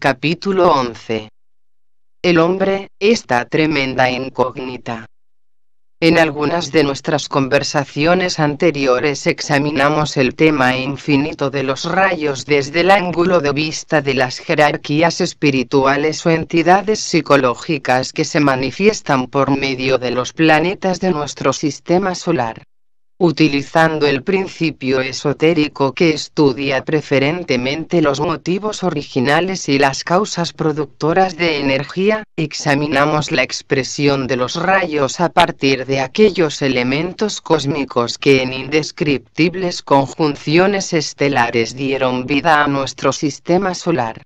Capítulo 11. El hombre, esta tremenda incógnita. En algunas de nuestras conversaciones anteriores examinamos el tema infinito de los rayos desde el ángulo de vista de las jerarquías espirituales o entidades psicológicas que se manifiestan por medio de los planetas de nuestro sistema solar utilizando el principio esotérico que estudia preferentemente los motivos originales y las causas productoras de energía, examinamos la expresión de los rayos a partir de aquellos elementos cósmicos que en indescriptibles conjunciones estelares dieron vida a nuestro sistema solar.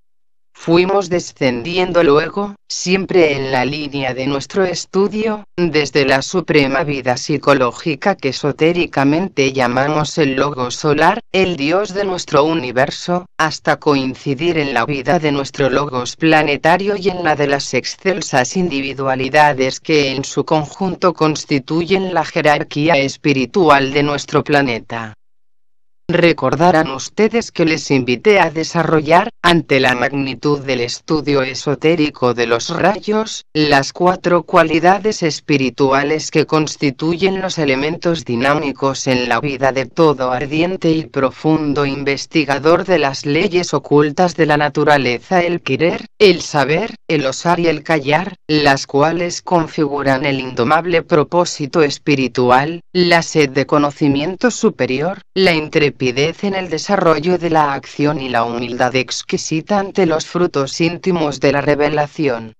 Fuimos descendiendo luego, siempre en la línea de nuestro estudio, desde la suprema vida psicológica que esotéricamente llamamos el logo solar, el dios de nuestro universo, hasta coincidir en la vida de nuestro logos planetario y en la de las excelsas individualidades que en su conjunto constituyen la jerarquía espiritual de nuestro planeta. Recordarán ustedes que les invité a desarrollar, ante la magnitud del estudio esotérico de los rayos, las cuatro cualidades espirituales que constituyen los elementos dinámicos en la vida de todo ardiente y profundo investigador de las leyes ocultas de la naturaleza, el querer, el saber, el osar y el callar, las cuales configuran el indomable propósito espiritual, la sed de conocimiento superior, la intrepidez en el desarrollo de la acción y la humildad exquisita ante los frutos íntimos de la revelación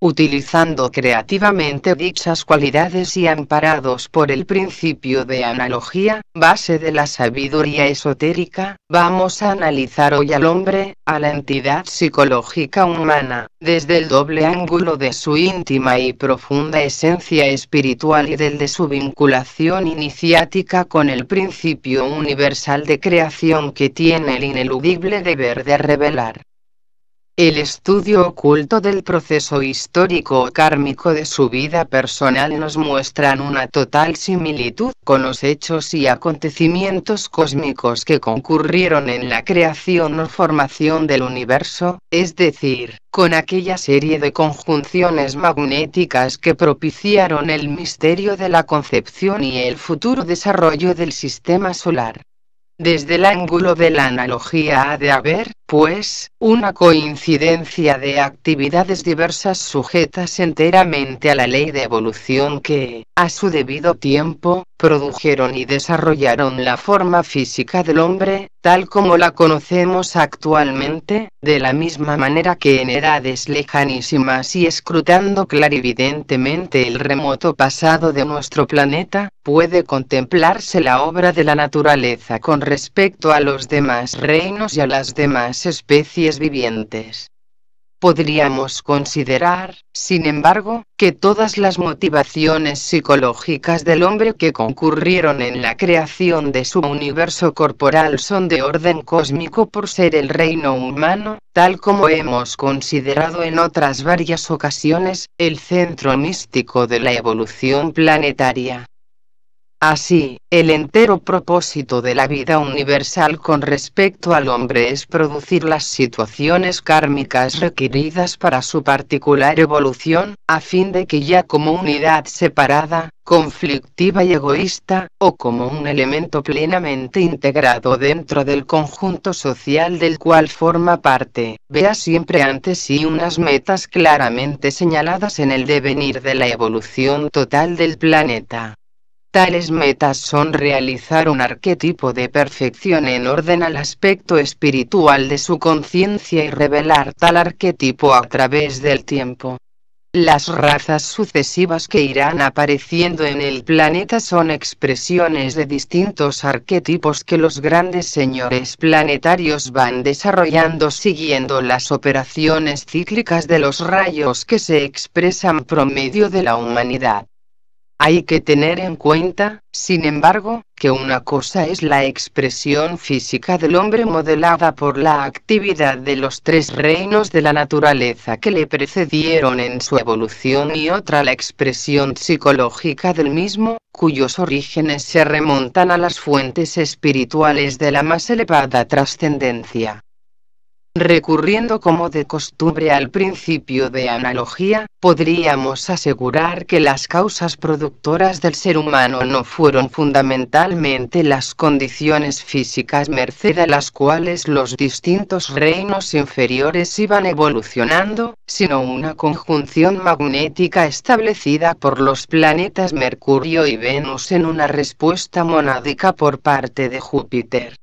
utilizando creativamente dichas cualidades y amparados por el principio de analogía, base de la sabiduría esotérica, vamos a analizar hoy al hombre, a la entidad psicológica humana, desde el doble ángulo de su íntima y profunda esencia espiritual y del de su vinculación iniciática con el principio universal de creación que tiene el ineludible deber de revelar el estudio oculto del proceso histórico o kármico de su vida personal nos muestran una total similitud con los hechos y acontecimientos cósmicos que concurrieron en la creación o formación del universo, es decir, con aquella serie de conjunciones magnéticas que propiciaron el misterio de la concepción y el futuro desarrollo del sistema solar. Desde el ángulo de la analogía ha de haber, pues, una coincidencia de actividades diversas sujetas enteramente a la ley de evolución que, a su debido tiempo, produjeron y desarrollaron la forma física del hombre, tal como la conocemos actualmente, de la misma manera que en edades lejanísimas y escrutando clarividentemente el remoto pasado de nuestro planeta, puede contemplarse la obra de la naturaleza con respecto a los demás reinos y a las demás especies vivientes. Podríamos considerar, sin embargo, que todas las motivaciones psicológicas del hombre que concurrieron en la creación de su universo corporal son de orden cósmico por ser el reino humano, tal como hemos considerado en otras varias ocasiones, el centro místico de la evolución planetaria. Así, el entero propósito de la vida universal con respecto al hombre es producir las situaciones kármicas requeridas para su particular evolución, a fin de que ya como unidad separada, conflictiva y egoísta, o como un elemento plenamente integrado dentro del conjunto social del cual forma parte, vea siempre antes sí unas metas claramente señaladas en el devenir de la evolución total del planeta. Tales metas son realizar un arquetipo de perfección en orden al aspecto espiritual de su conciencia y revelar tal arquetipo a través del tiempo. Las razas sucesivas que irán apareciendo en el planeta son expresiones de distintos arquetipos que los grandes señores planetarios van desarrollando siguiendo las operaciones cíclicas de los rayos que se expresan promedio de la humanidad. Hay que tener en cuenta, sin embargo, que una cosa es la expresión física del hombre modelada por la actividad de los tres reinos de la naturaleza que le precedieron en su evolución y otra la expresión psicológica del mismo, cuyos orígenes se remontan a las fuentes espirituales de la más elevada trascendencia. Recurriendo como de costumbre al principio de analogía, podríamos asegurar que las causas productoras del ser humano no fueron fundamentalmente las condiciones físicas merced a las cuales los distintos reinos inferiores iban evolucionando, sino una conjunción magnética establecida por los planetas Mercurio y Venus en una respuesta monádica por parte de Júpiter.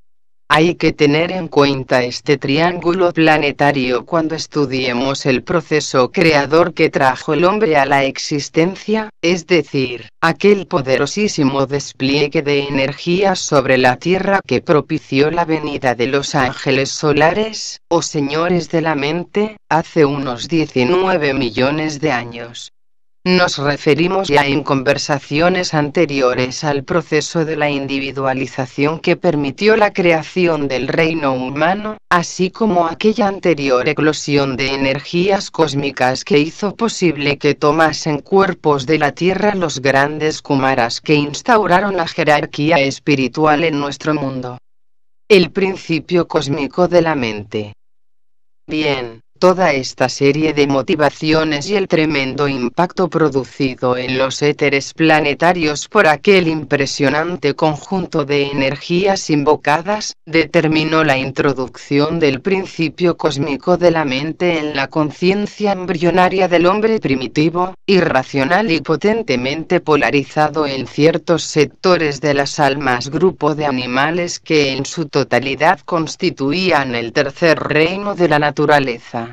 Hay que tener en cuenta este triángulo planetario cuando estudiemos el proceso creador que trajo el hombre a la existencia, es decir, aquel poderosísimo despliegue de energía sobre la Tierra que propició la venida de los ángeles solares, o señores de la mente, hace unos 19 millones de años. Nos referimos ya en conversaciones anteriores al proceso de la individualización que permitió la creación del reino humano, así como aquella anterior eclosión de energías cósmicas que hizo posible que tomasen cuerpos de la Tierra los grandes Kumaras que instauraron la jerarquía espiritual en nuestro mundo. El principio cósmico de la mente. Bien, Toda esta serie de motivaciones y el tremendo impacto producido en los éteres planetarios por aquel impresionante conjunto de energías invocadas, determinó la introducción del principio cósmico de la mente en la conciencia embrionaria del hombre primitivo, irracional y potentemente polarizado en ciertos sectores de las almas grupo de animales que en su totalidad constituían el tercer reino de la naturaleza.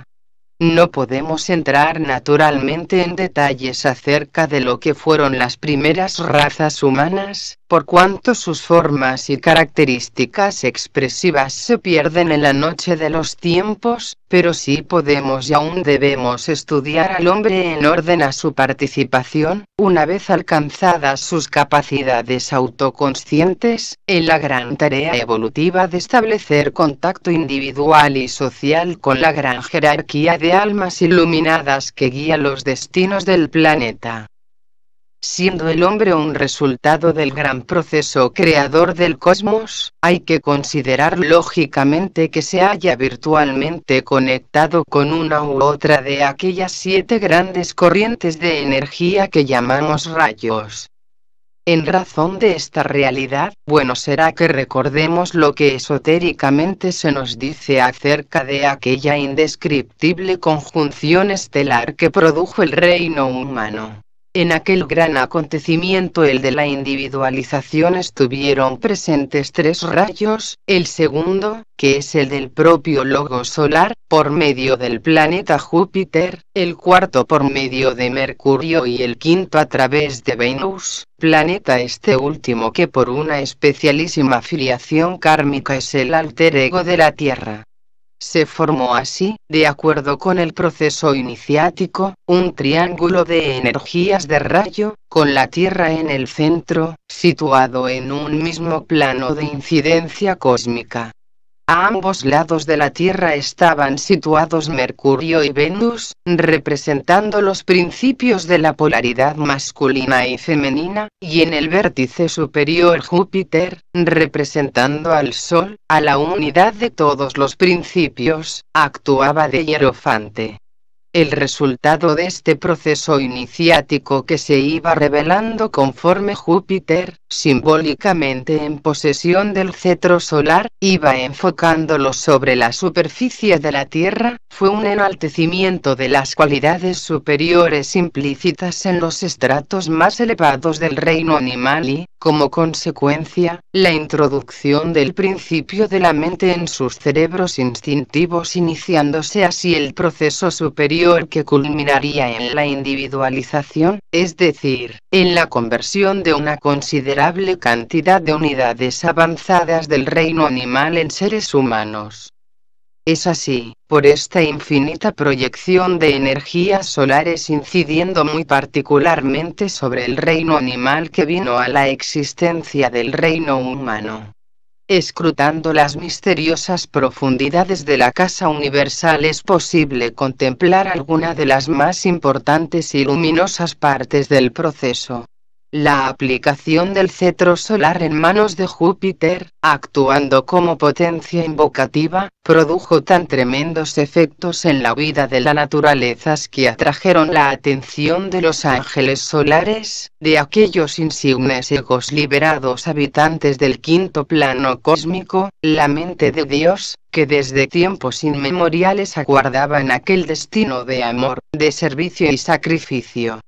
No podemos entrar naturalmente en detalles acerca de lo que fueron las primeras razas humanas, por cuanto sus formas y características expresivas se pierden en la noche de los tiempos, pero sí podemos y aún debemos estudiar al hombre en orden a su participación, una vez alcanzadas sus capacidades autoconscientes, en la gran tarea evolutiva de establecer contacto individual y social con la gran jerarquía de almas iluminadas que guía los destinos del planeta. Siendo el hombre un resultado del gran proceso creador del cosmos, hay que considerar lógicamente que se haya virtualmente conectado con una u otra de aquellas siete grandes corrientes de energía que llamamos rayos. En razón de esta realidad, bueno será que recordemos lo que esotéricamente se nos dice acerca de aquella indescriptible conjunción estelar que produjo el reino humano. En aquel gran acontecimiento el de la individualización estuvieron presentes tres rayos, el segundo, que es el del propio logo solar, por medio del planeta Júpiter, el cuarto por medio de Mercurio y el quinto a través de Venus, planeta este último que por una especialísima filiación kármica es el alter ego de la Tierra. Se formó así, de acuerdo con el proceso iniciático, un triángulo de energías de rayo, con la Tierra en el centro, situado en un mismo plano de incidencia cósmica. A ambos lados de la Tierra estaban situados Mercurio y Venus, representando los principios de la polaridad masculina y femenina, y en el vértice superior Júpiter, representando al Sol, a la unidad de todos los principios, actuaba de hierofante. El resultado de este proceso iniciático que se iba revelando conforme Júpiter, simbólicamente en posesión del cetro solar, iba enfocándolo sobre la superficie de la Tierra, fue un enaltecimiento de las cualidades superiores implícitas en los estratos más elevados del reino animal y, como consecuencia, la introducción del principio de la mente en sus cerebros instintivos iniciándose así el proceso superior que culminaría en la individualización, es decir, en la conversión de una consideración cantidad de unidades avanzadas del reino animal en seres humanos. Es así, por esta infinita proyección de energías solares incidiendo muy particularmente sobre el reino animal que vino a la existencia del reino humano. Escrutando las misteriosas profundidades de la Casa Universal es posible contemplar alguna de las más importantes y luminosas partes del proceso la aplicación del cetro solar en manos de Júpiter, actuando como potencia invocativa, produjo tan tremendos efectos en la vida de la naturaleza que atrajeron la atención de los ángeles solares, de aquellos insignes egos liberados habitantes del quinto plano cósmico, la mente de Dios, que desde tiempos inmemoriales aguardaban aquel destino de amor, de servicio y sacrificio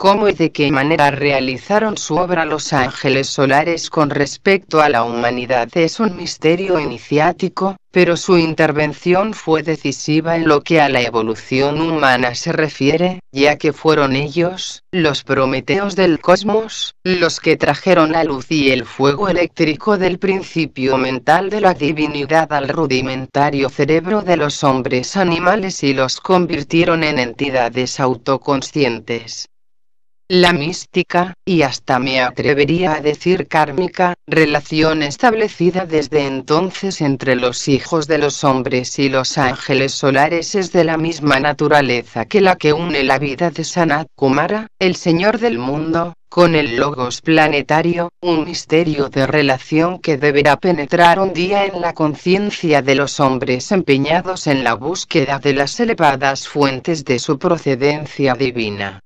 cómo y de qué manera realizaron su obra los ángeles solares con respecto a la humanidad es un misterio iniciático, pero su intervención fue decisiva en lo que a la evolución humana se refiere, ya que fueron ellos, los prometeos del cosmos, los que trajeron la luz y el fuego eléctrico del principio mental de la divinidad al rudimentario cerebro de los hombres animales y los convirtieron en entidades autoconscientes la mística, y hasta me atrevería a decir kármica, relación establecida desde entonces entre los hijos de los hombres y los ángeles solares es de la misma naturaleza que la que une la vida de Sanat Kumara, el Señor del mundo, con el logos planetario, un misterio de relación que deberá penetrar un día en la conciencia de los hombres empeñados en la búsqueda de las elevadas fuentes de su procedencia divina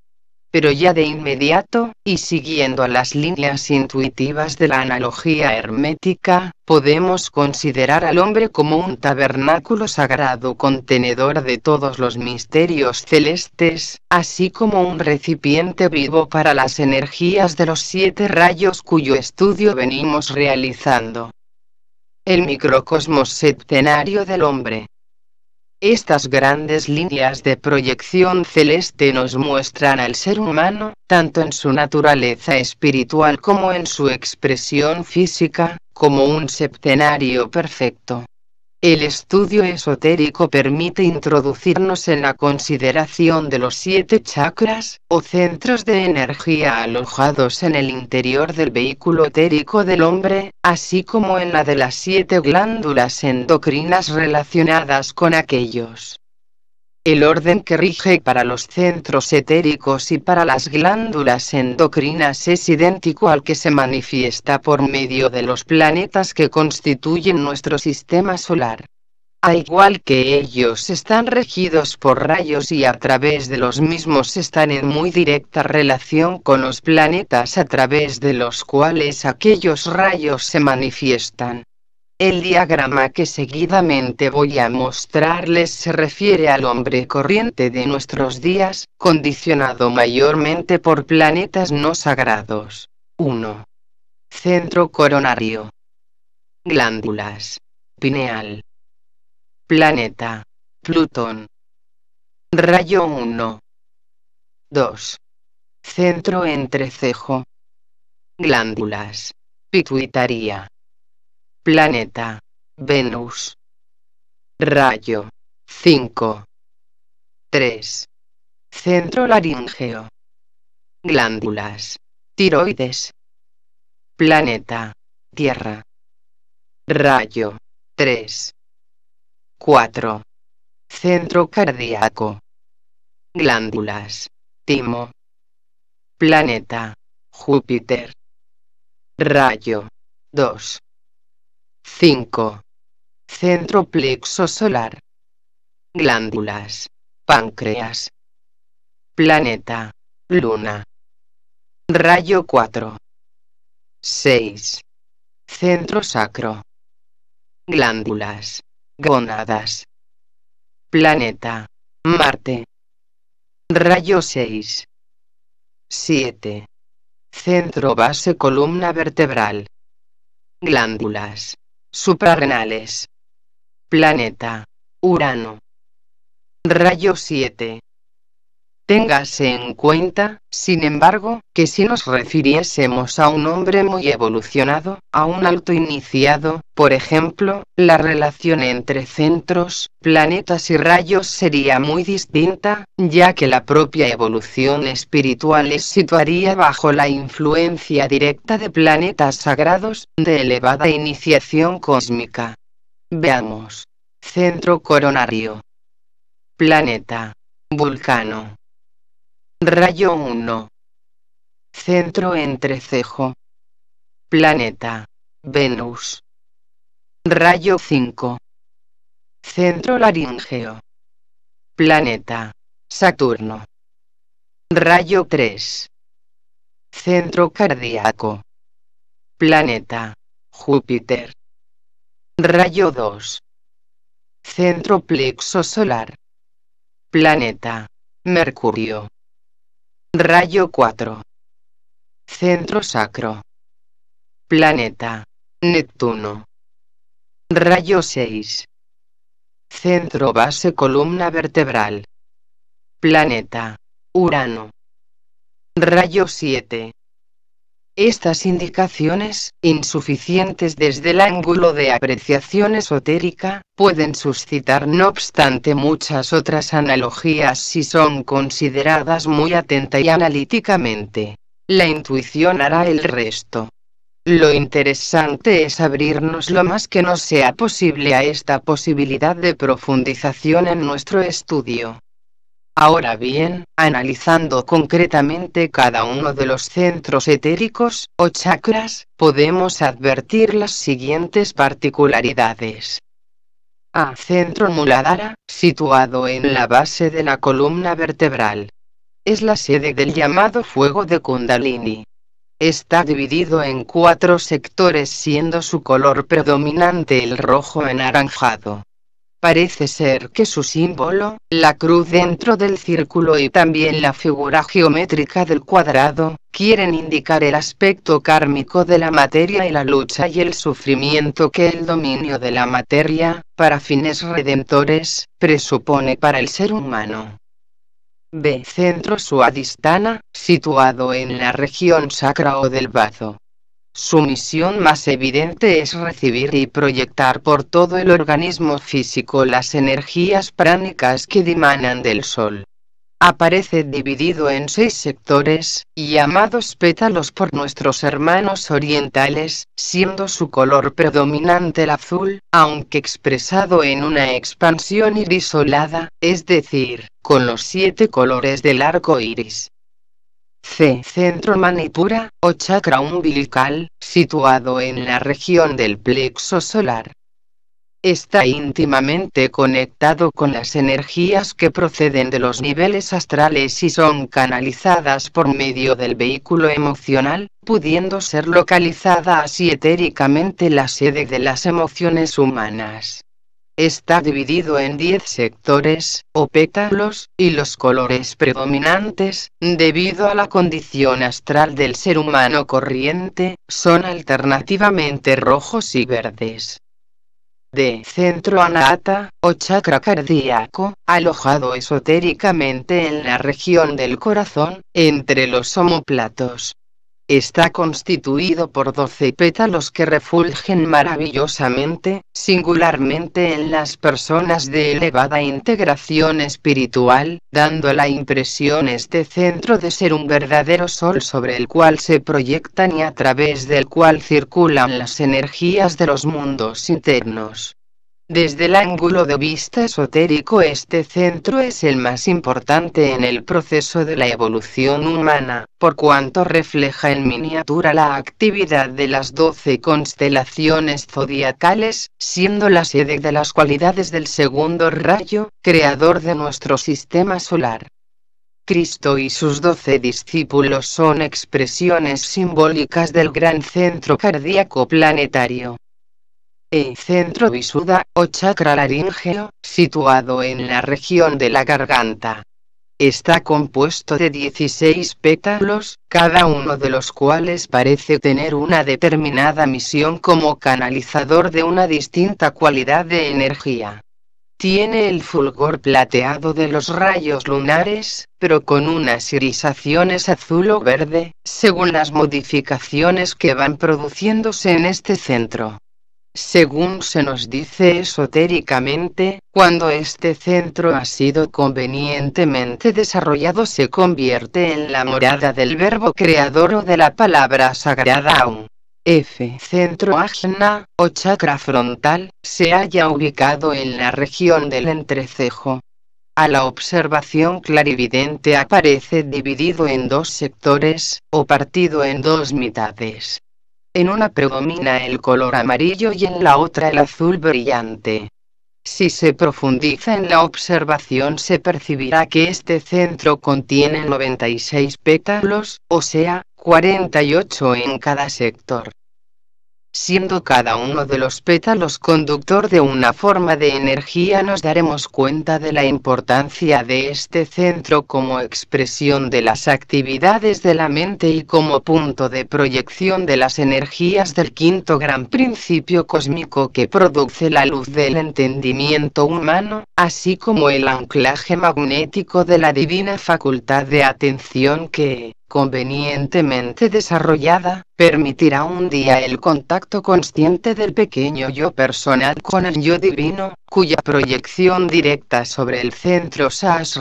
pero ya de inmediato, y siguiendo las líneas intuitivas de la analogía hermética, podemos considerar al hombre como un tabernáculo sagrado contenedor de todos los misterios celestes, así como un recipiente vivo para las energías de los siete rayos cuyo estudio venimos realizando. El microcosmos septenario del hombre estas grandes líneas de proyección celeste nos muestran al ser humano, tanto en su naturaleza espiritual como en su expresión física, como un septenario perfecto. El estudio esotérico permite introducirnos en la consideración de los siete chakras, o centros de energía alojados en el interior del vehículo etérico del hombre, así como en la de las siete glándulas endocrinas relacionadas con aquellos el orden que rige para los centros etéricos y para las glándulas endocrinas es idéntico al que se manifiesta por medio de los planetas que constituyen nuestro sistema solar. A igual que ellos están regidos por rayos y a través de los mismos están en muy directa relación con los planetas a través de los cuales aquellos rayos se manifiestan. El diagrama que seguidamente voy a mostrarles se refiere al hombre corriente de nuestros días, condicionado mayormente por planetas no sagrados. 1. Centro coronario. Glándulas. Pineal. Planeta. Plutón. Rayo 1. 2. Centro entrecejo. Glándulas. Pituitaria. Planeta. Venus. Rayo. 5. 3. Centro laríngeo. Glándulas. Tiroides. Planeta. Tierra. Rayo. 3. 4. Centro cardíaco. Glándulas. Timo. Planeta. Júpiter. Rayo. 2. 5. Centro plexo solar. Glándulas. Páncreas. Planeta. Luna. Rayo 4. 6. Centro sacro. Glándulas. Gónadas. Planeta. Marte. Rayo 6. 7. Centro base columna vertebral. Glándulas. Suprarrenales. Planeta. Urano. Rayo 7. Téngase en cuenta, sin embargo, que si nos refiriésemos a un hombre muy evolucionado, a un alto iniciado, por ejemplo, la relación entre centros, planetas y rayos sería muy distinta, ya que la propia evolución espiritual les situaría bajo la influencia directa de planetas sagrados, de elevada iniciación cósmica. Veamos. Centro coronario. Planeta. Vulcano. Rayo 1. Centro entrecejo. Planeta. Venus. Rayo 5. Centro laríngeo Planeta. Saturno. Rayo 3. Centro cardíaco. Planeta. Júpiter. Rayo 2. Centro plexo solar. Planeta. Mercurio. Rayo 4. Centro sacro. Planeta. Neptuno. Rayo 6. Centro base columna vertebral. Planeta. Urano. Rayo 7. Estas indicaciones, insuficientes desde el ángulo de apreciación esotérica, pueden suscitar no obstante muchas otras analogías si son consideradas muy atenta y analíticamente. La intuición hará el resto. Lo interesante es abrirnos lo más que nos sea posible a esta posibilidad de profundización en nuestro estudio. Ahora bien, analizando concretamente cada uno de los centros etéricos, o chakras, podemos advertir las siguientes particularidades. A. Centro Muladhara, situado en la base de la columna vertebral. Es la sede del llamado fuego de Kundalini. Está dividido en cuatro sectores siendo su color predominante el rojo anaranjado. Parece ser que su símbolo, la cruz dentro del círculo y también la figura geométrica del cuadrado, quieren indicar el aspecto kármico de la materia y la lucha y el sufrimiento que el dominio de la materia, para fines redentores, presupone para el ser humano. B. Centro Suadistana, situado en la región sacra o del bazo. Su misión más evidente es recibir y proyectar por todo el organismo físico las energías pránicas que dimanan del Sol. Aparece dividido en seis sectores, llamados pétalos por nuestros hermanos orientales, siendo su color predominante el azul, aunque expresado en una expansión irisolada, es decir, con los siete colores del arco iris. C. Centro Manipura, o chakra umbilical, situado en la región del plexo solar. Está íntimamente conectado con las energías que proceden de los niveles astrales y son canalizadas por medio del vehículo emocional, pudiendo ser localizada así etéricamente la sede de las emociones humanas. Está dividido en 10 sectores, o pétalos, y los colores predominantes, debido a la condición astral del ser humano corriente, son alternativamente rojos y verdes de centro anata o chakra cardíaco, alojado esotéricamente en la región del corazón, entre los homoplatos, Está constituido por doce pétalos que refulgen maravillosamente, singularmente en las personas de elevada integración espiritual, dando la impresión este centro de ser un verdadero sol sobre el cual se proyectan y a través del cual circulan las energías de los mundos internos. Desde el ángulo de vista esotérico este centro es el más importante en el proceso de la evolución humana, por cuanto refleja en miniatura la actividad de las doce constelaciones zodiacales, siendo la sede de las cualidades del segundo rayo, creador de nuestro sistema solar. Cristo y sus doce discípulos son expresiones simbólicas del gran centro cardíaco planetario. El centro visuda o chakra laríngeo, situado en la región de la garganta. Está compuesto de 16 pétalos, cada uno de los cuales parece tener una determinada misión como canalizador de una distinta cualidad de energía. Tiene el fulgor plateado de los rayos lunares, pero con unas irisaciones azul o verde, según las modificaciones que van produciéndose en este centro según se nos dice esotéricamente, cuando este centro ha sido convenientemente desarrollado se convierte en la morada del verbo creador o de la palabra sagrada aún. F. Centro Ajna, o chakra frontal, se halla ubicado en la región del entrecejo. A la observación clarividente aparece dividido en dos sectores, o partido en dos mitades. En una predomina el color amarillo y en la otra el azul brillante. Si se profundiza en la observación se percibirá que este centro contiene 96 pétalos, o sea, 48 en cada sector siendo cada uno de los pétalos conductor de una forma de energía nos daremos cuenta de la importancia de este centro como expresión de las actividades de la mente y como punto de proyección de las energías del quinto gran principio cósmico que produce la luz del entendimiento humano, así como el anclaje magnético de la divina facultad de atención que, convenientemente desarrollada, permitirá un día el contacto consciente del pequeño yo personal con el yo divino, cuya proyección directa sobre el centro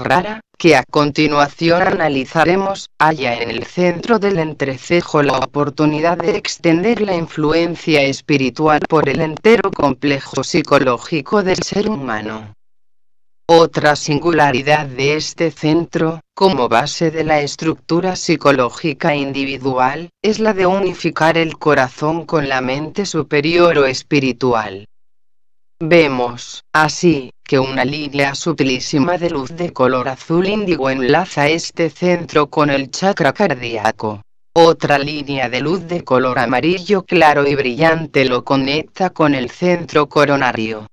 rara, que a continuación analizaremos, haya en el centro del entrecejo la oportunidad de extender la influencia espiritual por el entero complejo psicológico del ser humano. Otra singularidad de este centro, como base de la estructura psicológica individual, es la de unificar el corazón con la mente superior o espiritual. Vemos, así, que una línea sutilísima de luz de color azul índigo enlaza este centro con el chakra cardíaco. Otra línea de luz de color amarillo claro y brillante lo conecta con el centro coronario.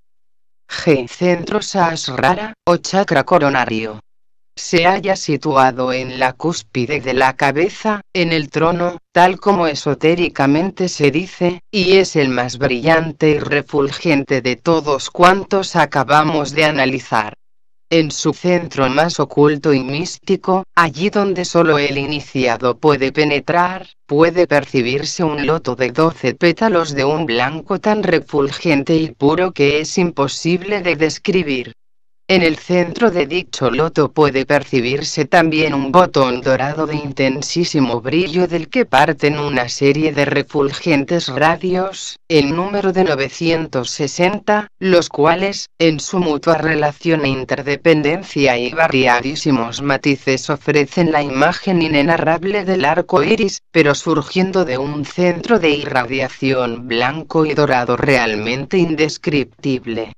G. Centro rara, o chakra coronario. Se haya situado en la cúspide de la cabeza, en el trono, tal como esotéricamente se dice, y es el más brillante y refulgente de todos cuantos acabamos de analizar en su centro más oculto y místico, allí donde solo el iniciado puede penetrar, puede percibirse un loto de doce pétalos de un blanco tan refulgente y puro que es imposible de describir. En el centro de dicho loto puede percibirse también un botón dorado de intensísimo brillo del que parten una serie de refulgentes radios, el número de 960, los cuales, en su mutua relación e interdependencia y variadísimos matices ofrecen la imagen inenarrable del arco iris, pero surgiendo de un centro de irradiación blanco y dorado realmente indescriptible.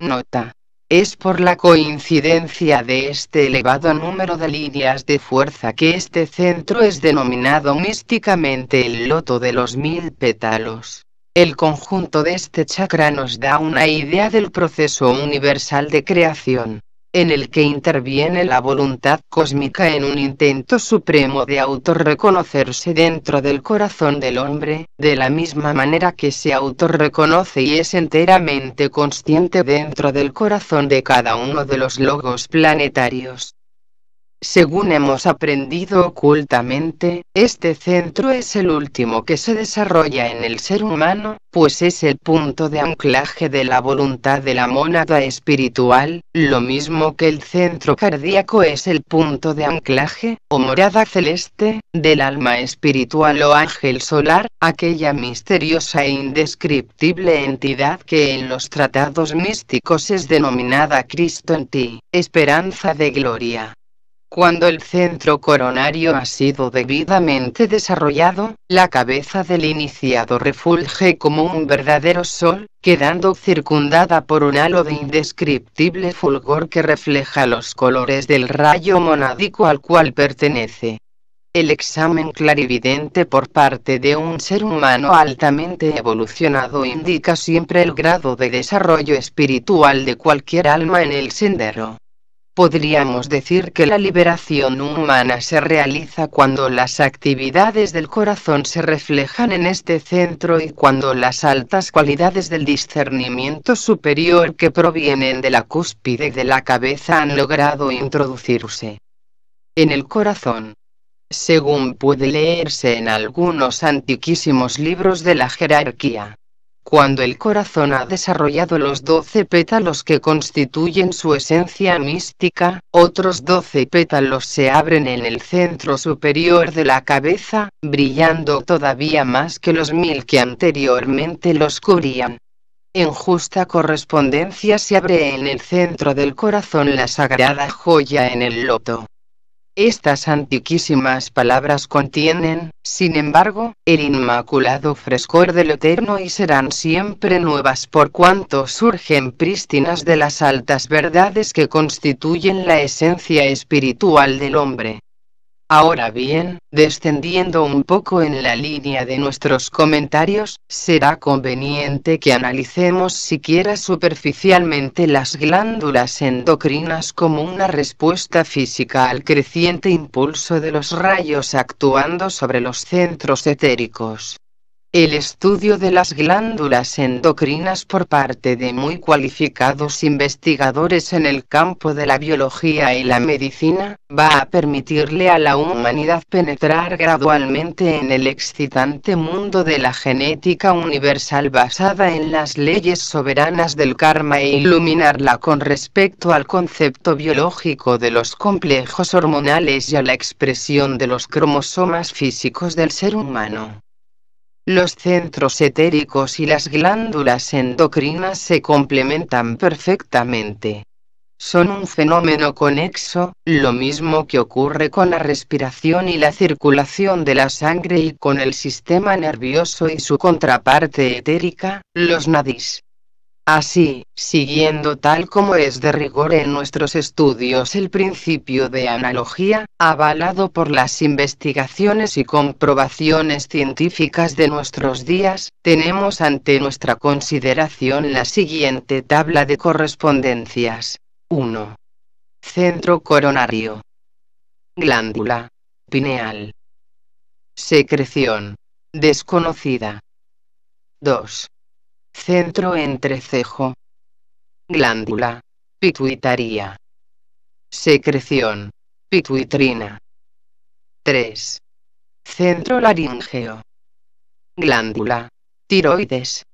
Nota. Es por la coincidencia de este elevado número de líneas de fuerza que este centro es denominado místicamente el loto de los mil pétalos. El conjunto de este chakra nos da una idea del proceso universal de creación en el que interviene la voluntad cósmica en un intento supremo de autorreconocerse dentro del corazón del hombre, de la misma manera que se autorreconoce y es enteramente consciente dentro del corazón de cada uno de los logos planetarios. Según hemos aprendido ocultamente, este centro es el último que se desarrolla en el ser humano, pues es el punto de anclaje de la voluntad de la mónada espiritual, lo mismo que el centro cardíaco es el punto de anclaje, o morada celeste, del alma espiritual o ángel solar, aquella misteriosa e indescriptible entidad que en los tratados místicos es denominada Cristo en ti, esperanza de gloria. Cuando el centro coronario ha sido debidamente desarrollado, la cabeza del iniciado refulge como un verdadero sol, quedando circundada por un halo de indescriptible fulgor que refleja los colores del rayo monádico al cual pertenece. El examen clarividente por parte de un ser humano altamente evolucionado indica siempre el grado de desarrollo espiritual de cualquier alma en el sendero. Podríamos decir que la liberación humana se realiza cuando las actividades del corazón se reflejan en este centro y cuando las altas cualidades del discernimiento superior que provienen de la cúspide de la cabeza han logrado introducirse en el corazón. Según puede leerse en algunos antiquísimos libros de la jerarquía cuando el corazón ha desarrollado los doce pétalos que constituyen su esencia mística, otros doce pétalos se abren en el centro superior de la cabeza, brillando todavía más que los mil que anteriormente los cubrían. En justa correspondencia se abre en el centro del corazón la sagrada joya en el loto. Estas antiquísimas palabras contienen, sin embargo, el inmaculado frescor del eterno y serán siempre nuevas por cuanto surgen prístinas de las altas verdades que constituyen la esencia espiritual del hombre. Ahora bien, descendiendo un poco en la línea de nuestros comentarios, será conveniente que analicemos siquiera superficialmente las glándulas endocrinas como una respuesta física al creciente impulso de los rayos actuando sobre los centros etéricos. El estudio de las glándulas endocrinas por parte de muy cualificados investigadores en el campo de la biología y la medicina, va a permitirle a la humanidad penetrar gradualmente en el excitante mundo de la genética universal basada en las leyes soberanas del karma e iluminarla con respecto al concepto biológico de los complejos hormonales y a la expresión de los cromosomas físicos del ser humano. Los centros etéricos y las glándulas endocrinas se complementan perfectamente. Son un fenómeno conexo, lo mismo que ocurre con la respiración y la circulación de la sangre y con el sistema nervioso y su contraparte etérica, los nadis. Así, siguiendo tal como es de rigor en nuestros estudios el principio de analogía, avalado por las investigaciones y comprobaciones científicas de nuestros días, tenemos ante nuestra consideración la siguiente tabla de correspondencias. 1. Centro coronario. Glándula. Pineal. Secreción. Desconocida. 2. Centro entrecejo. Glándula. Pituitaria. Secreción. Pituitrina. 3. Centro laríngeo. Glándula. Tiroides.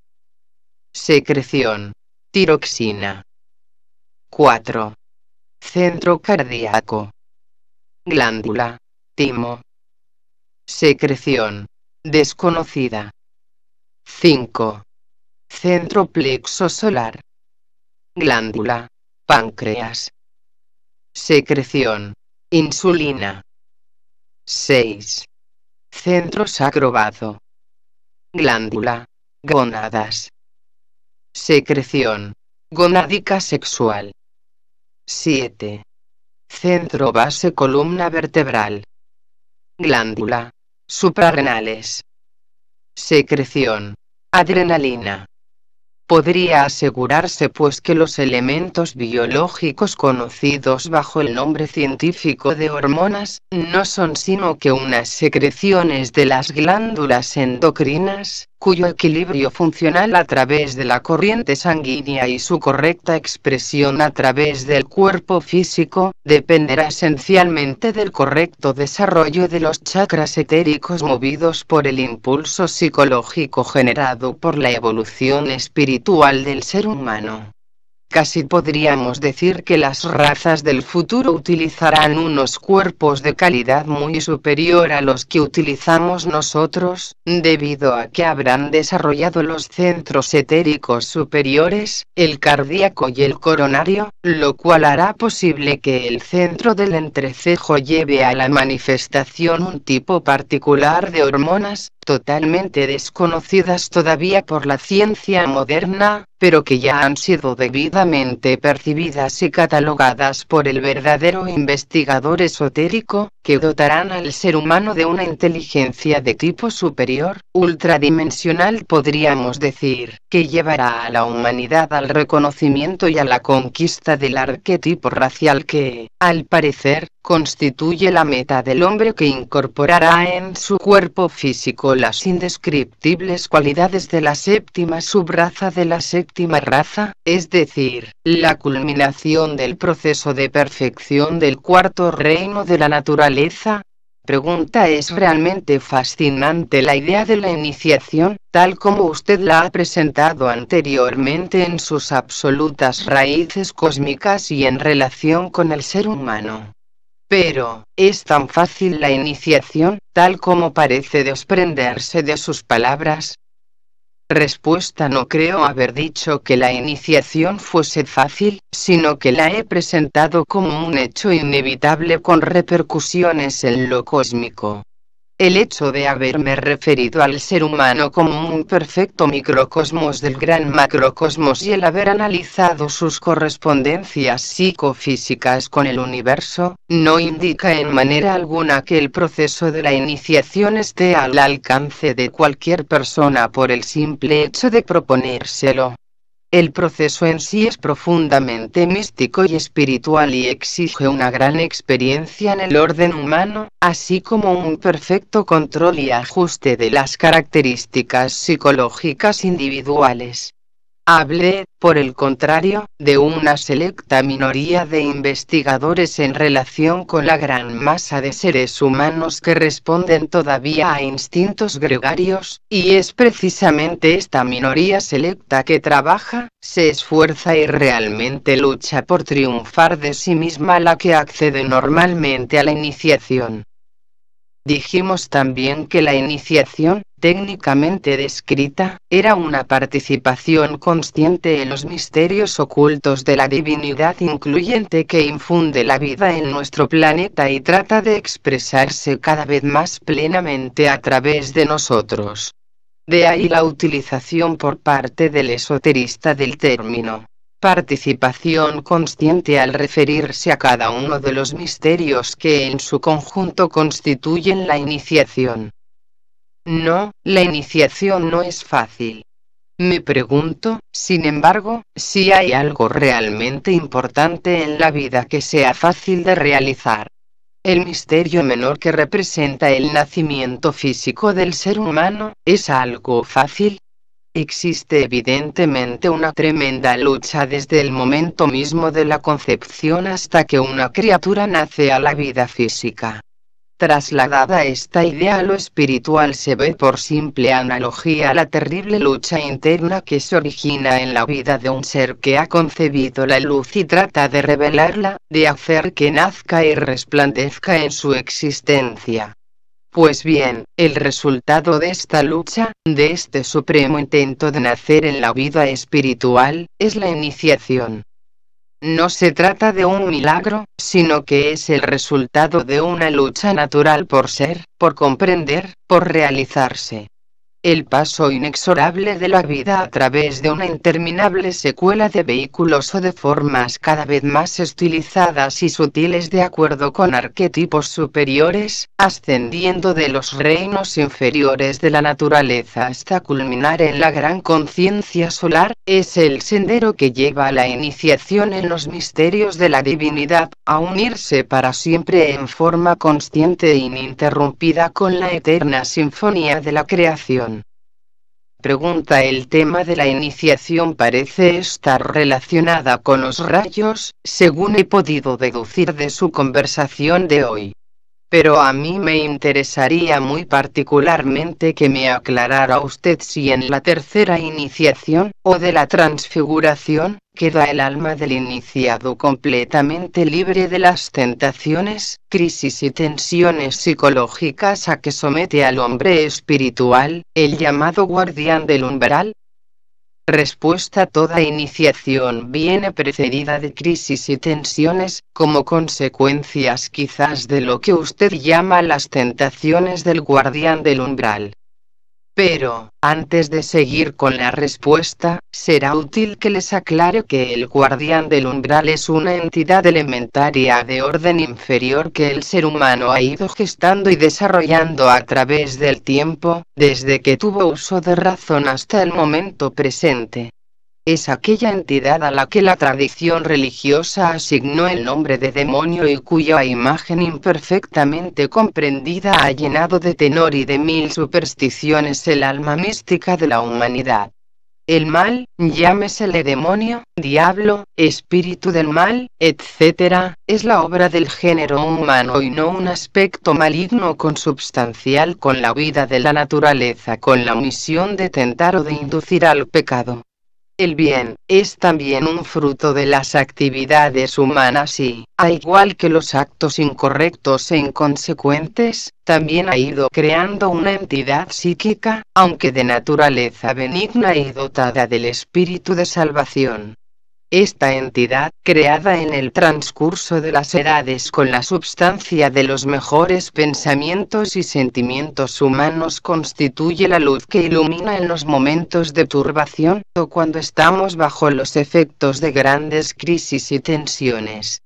Secreción. Tiroxina. 4. Centro cardíaco. Glándula. Timo. Secreción. Desconocida. 5. Centro plexo solar. Glándula. Páncreas. Secreción. Insulina. 6. Centro sacrobazo. Glándula. gonadas. Secreción. Gonádica sexual. 7. Centro base columna vertebral. Glándula. Suprarrenales. Secreción. Adrenalina. Podría asegurarse pues que los elementos biológicos conocidos bajo el nombre científico de hormonas, no son sino que unas secreciones de las glándulas endocrinas, cuyo equilibrio funcional a través de la corriente sanguínea y su correcta expresión a través del cuerpo físico, dependerá esencialmente del correcto desarrollo de los chakras etéricos movidos por el impulso psicológico generado por la evolución espiritual del ser humano. Casi podríamos decir que las razas del futuro utilizarán unos cuerpos de calidad muy superior a los que utilizamos nosotros, debido a que habrán desarrollado los centros etéricos superiores, el cardíaco y el coronario, lo cual hará posible que el centro del entrecejo lleve a la manifestación un tipo particular de hormonas, totalmente desconocidas todavía por la ciencia moderna, pero que ya han sido debidamente percibidas y catalogadas por el verdadero investigador esotérico, que dotarán al ser humano de una inteligencia de tipo superior, ultradimensional podríamos decir, que llevará a la humanidad al reconocimiento y a la conquista del arquetipo racial que, al parecer, constituye la meta del hombre que incorporará en su cuerpo físico las indescriptibles cualidades de la séptima subraza de la séptima raza, es decir, la culminación del proceso de perfección del cuarto reino de la naturaleza Pregunta Es realmente fascinante la idea de la iniciación, tal como usted la ha presentado anteriormente en sus absolutas raíces cósmicas y en relación con el ser humano. Pero, ¿es tan fácil la iniciación, tal como parece desprenderse de sus palabras? Respuesta No creo haber dicho que la iniciación fuese fácil, sino que la he presentado como un hecho inevitable con repercusiones en lo cósmico. El hecho de haberme referido al ser humano como un perfecto microcosmos del gran macrocosmos y el haber analizado sus correspondencias psicofísicas con el universo, no indica en manera alguna que el proceso de la iniciación esté al alcance de cualquier persona por el simple hecho de proponérselo. El proceso en sí es profundamente místico y espiritual y exige una gran experiencia en el orden humano, así como un perfecto control y ajuste de las características psicológicas individuales. Hablé, por el contrario, de una selecta minoría de investigadores en relación con la gran masa de seres humanos que responden todavía a instintos gregarios, y es precisamente esta minoría selecta que trabaja, se esfuerza y realmente lucha por triunfar de sí misma la que accede normalmente a la iniciación. Dijimos también que la iniciación, técnicamente descrita, era una participación consciente en los misterios ocultos de la divinidad incluyente que infunde la vida en nuestro planeta y trata de expresarse cada vez más plenamente a través de nosotros. De ahí la utilización por parte del esoterista del término participación consciente al referirse a cada uno de los misterios que en su conjunto constituyen la iniciación. No, la iniciación no es fácil. Me pregunto, sin embargo, si hay algo realmente importante en la vida que sea fácil de realizar. El misterio menor que representa el nacimiento físico del ser humano, ¿es algo fácil? Existe evidentemente una tremenda lucha desde el momento mismo de la concepción hasta que una criatura nace a la vida física. Trasladada esta idea a lo espiritual se ve por simple analogía la terrible lucha interna que se origina en la vida de un ser que ha concebido la luz y trata de revelarla, de hacer que nazca y resplandezca en su existencia. Pues bien, el resultado de esta lucha, de este supremo intento de nacer en la vida espiritual, es la iniciación. No se trata de un milagro, sino que es el resultado de una lucha natural por ser, por comprender, por realizarse el paso inexorable de la vida a través de una interminable secuela de vehículos o de formas cada vez más estilizadas y sutiles de acuerdo con arquetipos superiores, ascendiendo de los reinos inferiores de la naturaleza hasta culminar en la gran conciencia solar, es el sendero que lleva a la iniciación en los misterios de la divinidad, a unirse para siempre en forma consciente e ininterrumpida con la eterna sinfonía de la creación. Pregunta El tema de la iniciación parece estar relacionada con los rayos, según he podido deducir de su conversación de hoy pero a mí me interesaría muy particularmente que me aclarara usted si en la tercera iniciación, o de la transfiguración, queda el alma del iniciado completamente libre de las tentaciones, crisis y tensiones psicológicas a que somete al hombre espiritual, el llamado guardián del umbral, respuesta toda iniciación viene precedida de crisis y tensiones, como consecuencias quizás de lo que usted llama las tentaciones del guardián del umbral. Pero, antes de seguir con la respuesta, será útil que les aclare que el guardián del umbral es una entidad elementaria de orden inferior que el ser humano ha ido gestando y desarrollando a través del tiempo, desde que tuvo uso de razón hasta el momento presente es aquella entidad a la que la tradición religiosa asignó el nombre de demonio y cuya imagen imperfectamente comprendida ha llenado de tenor y de mil supersticiones el alma mística de la humanidad. El mal, llámesele demonio, diablo, espíritu del mal, etc., es la obra del género humano y no un aspecto maligno consubstancial con la vida de la naturaleza con la misión de tentar o de inducir al pecado. El bien es también un fruto de las actividades humanas y, a igual que los actos incorrectos e inconsecuentes, también ha ido creando una entidad psíquica, aunque de naturaleza benigna y dotada del espíritu de salvación. Esta entidad, creada en el transcurso de las edades con la substancia de los mejores pensamientos y sentimientos humanos, constituye la luz que ilumina en los momentos de turbación o cuando estamos bajo los efectos de grandes crisis y tensiones.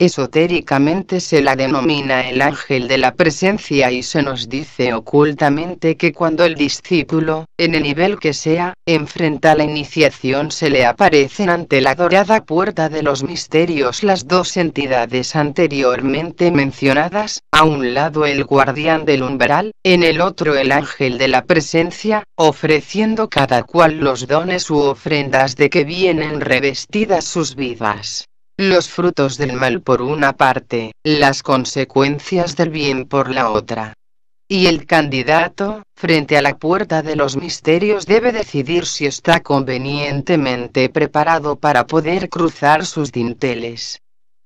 Esotéricamente se la denomina el ángel de la presencia y se nos dice ocultamente que cuando el discípulo, en el nivel que sea, enfrenta la iniciación se le aparecen ante la dorada puerta de los misterios las dos entidades anteriormente mencionadas, a un lado el guardián del umbral, en el otro el ángel de la presencia, ofreciendo cada cual los dones u ofrendas de que vienen revestidas sus vidas los frutos del mal por una parte, las consecuencias del bien por la otra. Y el candidato, frente a la puerta de los misterios, debe decidir si está convenientemente preparado para poder cruzar sus dinteles.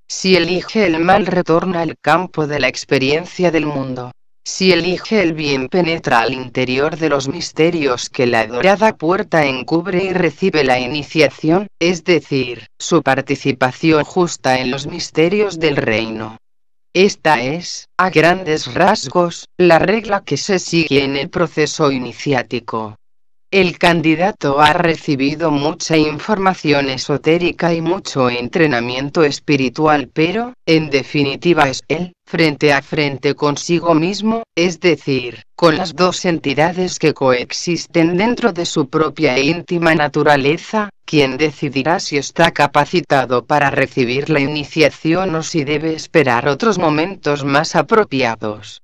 Si elige el mal retorna al campo de la experiencia del mundo. Si elige el bien penetra al interior de los misterios que la dorada puerta encubre y recibe la iniciación, es decir, su participación justa en los misterios del reino. Esta es, a grandes rasgos, la regla que se sigue en el proceso iniciático. El candidato ha recibido mucha información esotérica y mucho entrenamiento espiritual, pero, en definitiva, es él, frente a frente consigo mismo, es decir, con las dos entidades que coexisten dentro de su propia e íntima naturaleza, quien decidirá si está capacitado para recibir la iniciación o si debe esperar otros momentos más apropiados.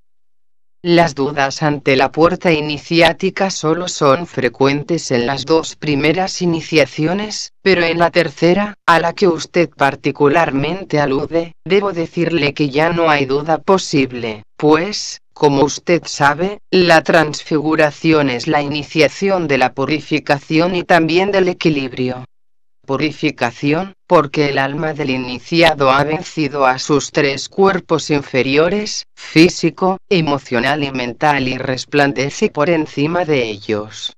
Las dudas ante la puerta iniciática solo son frecuentes en las dos primeras iniciaciones, pero en la tercera, a la que usted particularmente alude, debo decirle que ya no hay duda posible, pues, como usted sabe, la transfiguración es la iniciación de la purificación y también del equilibrio purificación, porque el alma del iniciado ha vencido a sus tres cuerpos inferiores, físico, emocional y mental y resplandece por encima de ellos.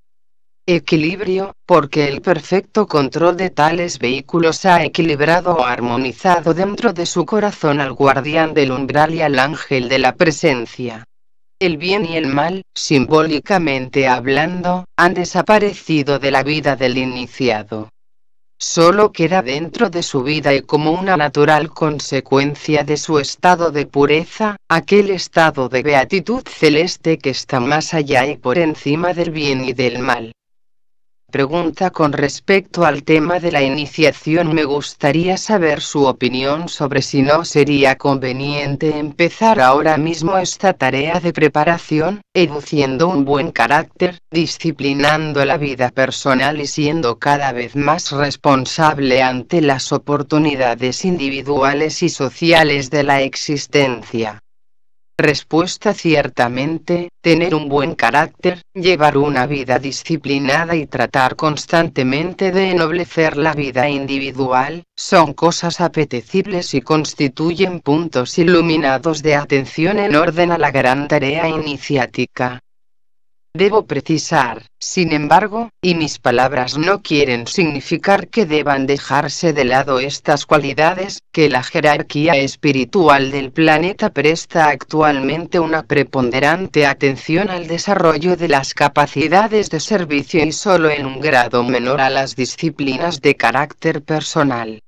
Equilibrio, porque el perfecto control de tales vehículos ha equilibrado o armonizado dentro de su corazón al guardián del umbral y al ángel de la presencia. El bien y el mal, simbólicamente hablando, han desaparecido de la vida del iniciado solo queda dentro de su vida y como una natural consecuencia de su estado de pureza, aquel estado de beatitud celeste que está más allá y por encima del bien y del mal pregunta con respecto al tema de la iniciación. Me gustaría saber su opinión sobre si no sería conveniente empezar ahora mismo esta tarea de preparación, educiendo un buen carácter, disciplinando la vida personal y siendo cada vez más responsable ante las oportunidades individuales y sociales de la existencia. Respuesta ciertamente, tener un buen carácter, llevar una vida disciplinada y tratar constantemente de ennoblecer la vida individual, son cosas apetecibles y constituyen puntos iluminados de atención en orden a la gran tarea iniciática. Debo precisar, sin embargo, y mis palabras no quieren significar que deban dejarse de lado estas cualidades, que la jerarquía espiritual del planeta presta actualmente una preponderante atención al desarrollo de las capacidades de servicio y solo en un grado menor a las disciplinas de carácter personal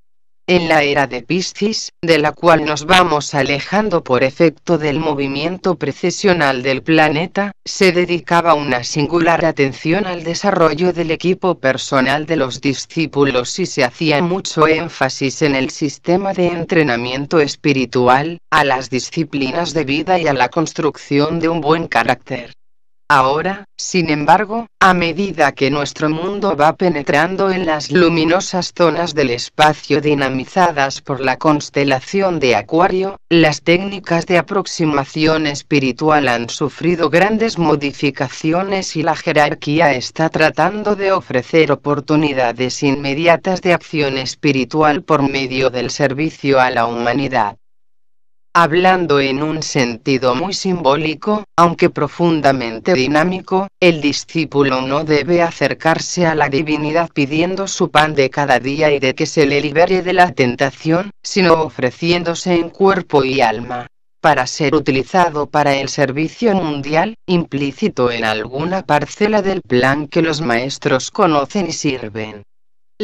en la era de Piscis, de la cual nos vamos alejando por efecto del movimiento precesional del planeta, se dedicaba una singular atención al desarrollo del equipo personal de los discípulos y se hacía mucho énfasis en el sistema de entrenamiento espiritual, a las disciplinas de vida y a la construcción de un buen carácter. Ahora, sin embargo, a medida que nuestro mundo va penetrando en las luminosas zonas del espacio dinamizadas por la constelación de Acuario, las técnicas de aproximación espiritual han sufrido grandes modificaciones y la jerarquía está tratando de ofrecer oportunidades inmediatas de acción espiritual por medio del servicio a la humanidad. Hablando en un sentido muy simbólico, aunque profundamente dinámico, el discípulo no debe acercarse a la divinidad pidiendo su pan de cada día y de que se le libere de la tentación, sino ofreciéndose en cuerpo y alma, para ser utilizado para el servicio mundial, implícito en alguna parcela del plan que los maestros conocen y sirven.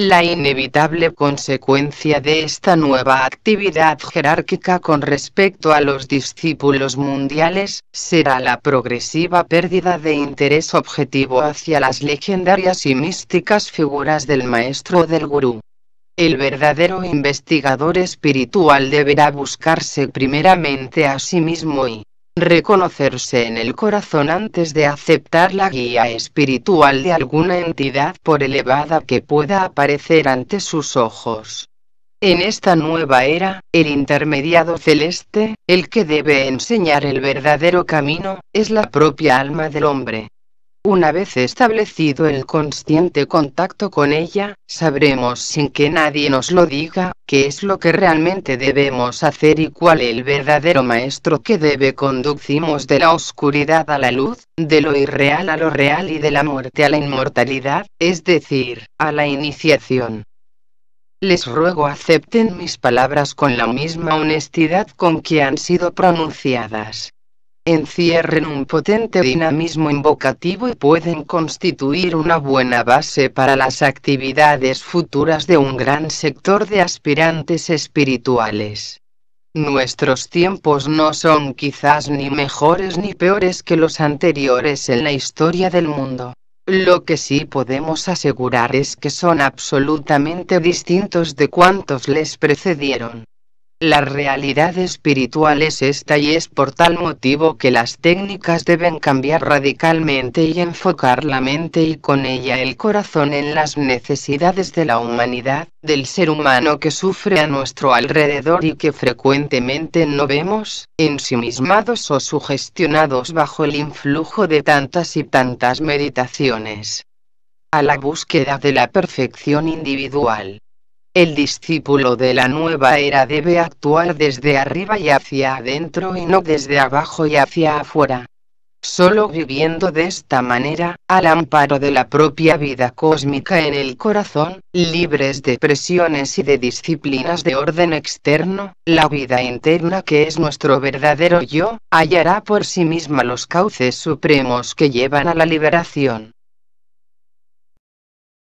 La inevitable consecuencia de esta nueva actividad jerárquica con respecto a los discípulos mundiales será la progresiva pérdida de interés objetivo hacia las legendarias y místicas figuras del maestro o del gurú. El verdadero investigador espiritual deberá buscarse primeramente a sí mismo y, reconocerse en el corazón antes de aceptar la guía espiritual de alguna entidad por elevada que pueda aparecer ante sus ojos. En esta nueva era, el intermediado celeste, el que debe enseñar el verdadero camino, es la propia alma del hombre. Una vez establecido el consciente contacto con ella, sabremos sin que nadie nos lo diga, qué es lo que realmente debemos hacer y cuál el verdadero maestro que debe conducimos de la oscuridad a la luz, de lo irreal a lo real y de la muerte a la inmortalidad, es decir, a la iniciación. Les ruego acepten mis palabras con la misma honestidad con que han sido pronunciadas encierren un potente dinamismo invocativo y pueden constituir una buena base para las actividades futuras de un gran sector de aspirantes espirituales. Nuestros tiempos no son quizás ni mejores ni peores que los anteriores en la historia del mundo. Lo que sí podemos asegurar es que son absolutamente distintos de cuantos les precedieron. La realidad espiritual es esta y es por tal motivo que las técnicas deben cambiar radicalmente y enfocar la mente y con ella el corazón en las necesidades de la humanidad, del ser humano que sufre a nuestro alrededor y que frecuentemente no vemos, ensimismados o sugestionados bajo el influjo de tantas y tantas meditaciones. A la búsqueda de la perfección individual el discípulo de la nueva era debe actuar desde arriba y hacia adentro y no desde abajo y hacia afuera. Solo viviendo de esta manera, al amparo de la propia vida cósmica en el corazón, libres de presiones y de disciplinas de orden externo, la vida interna que es nuestro verdadero yo, hallará por sí misma los cauces supremos que llevan a la liberación.